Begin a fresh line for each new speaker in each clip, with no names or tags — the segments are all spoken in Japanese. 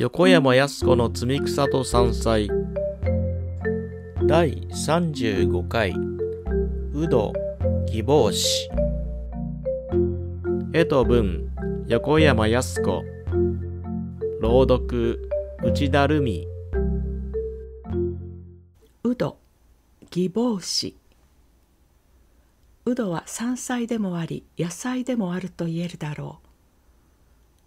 横山やす子の摘み草と山菜第35回うど希望詩絵と文横山やす子朗読内田るみうど希望詩うどは山菜でもあり野菜でもあると言えるだろ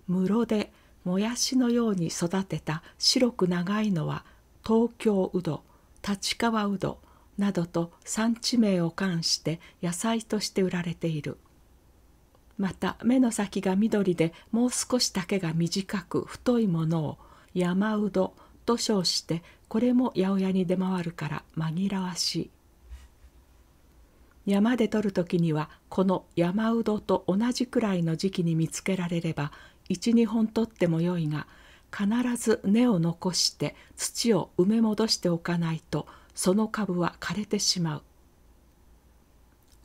う室でもやしのように育てた白く長いのは東京うど立川うどなどと産地名を冠して野菜として売られているまた目の先が緑でもう少し丈が短く太いものを山うどと称してこれも八百屋に出回るから紛らわしい山で採る時にはこの山うどと同じくらいの時期に見つけられれば12本取ってもよいが必ず根を残して土を埋め戻しておかないとその株は枯れてしまう。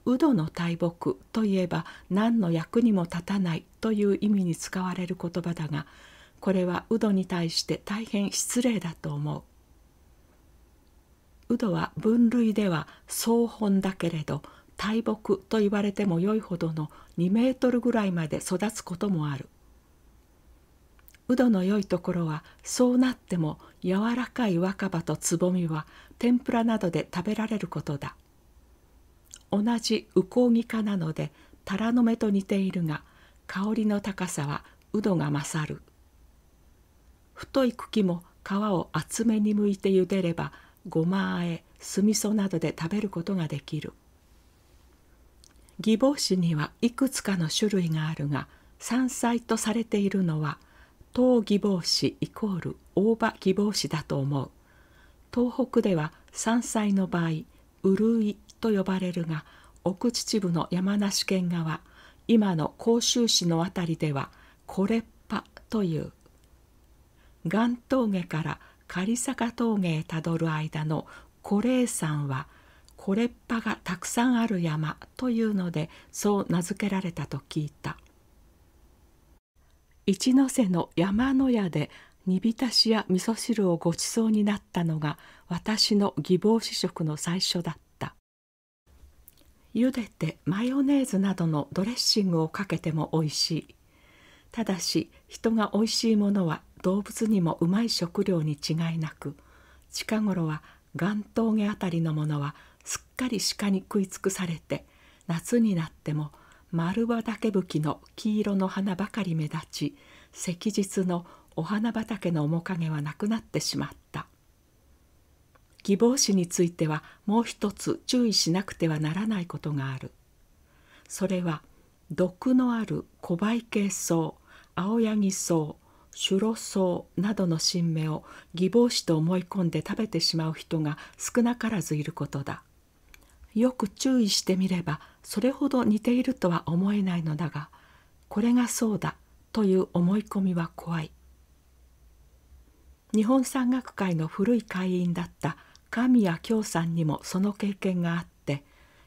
ウドの大木といえば何の役にも立たないという意味に使われる言葉だがこれはウドに対して大変失礼だと思う。ウドは分類では総本だけれど大木と言われてもよいほどの2メートルぐらいまで育つこともある。うどの良いところはそうなっても柔らかい若葉とつぼみは天ぷらなどで食べられることだ同じウコウギ科なのでタラの芽と似ているが香りの高さはうどが勝る太い茎も皮を厚めにむいて茹でればごまあえ酢味噌などで食べることができるギボウシにはいくつかの種類があるが山菜とされているのは東義母子イコール大場義母子だと思う東北では山菜の場合うるいと呼ばれるが奥秩父の山梨県側今の甲州市の辺りではこれっぱという岩峠から狩坂峠へたどる間のコレ山はこれっぱがたくさんある山というのでそう名付けられたと聞いた一ノ瀬の山の屋で煮浸しや味噌汁をごちそうになったのが私の義母試食の最初だった茹でてマヨネーズなどのドレッシングをかけても美味しいただし人が美味しいものは動物にもうまい食料に違いなく近頃は岩峠あたりのものはすっかり鹿に食い尽くされて夏になっても丸葉竹吹の黄色の花ばかり目立ち昔日のお花畑の面影はなくなってしまった義母子についてはもう一つ注意しなくてはならないことがあるそれは毒のある小梅系草青柳草ロ草などの新芽を義母子と思い込んで食べてしまう人が少なからずいることだよく注意してみればそれほど似ているとは思えないのだがこれがそうだという思い込みは怖い日本山岳会の古い会員だった神谷京さんにもその経験があって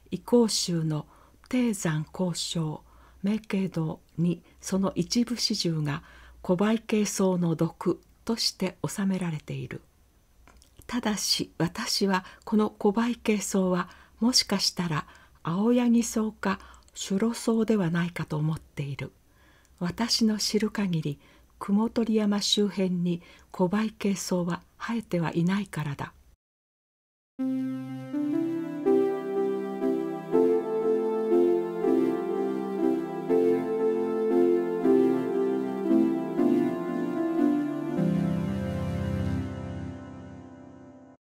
移行宗の低山交渉明慶堂にその一部始終が小梅慶層の毒として収められているただし私はこの小梅慶層はもしかしたら青柳草かロ草ではないかと思っている私の知る限り雲取山周辺に小梅系草は生えてはいないからだ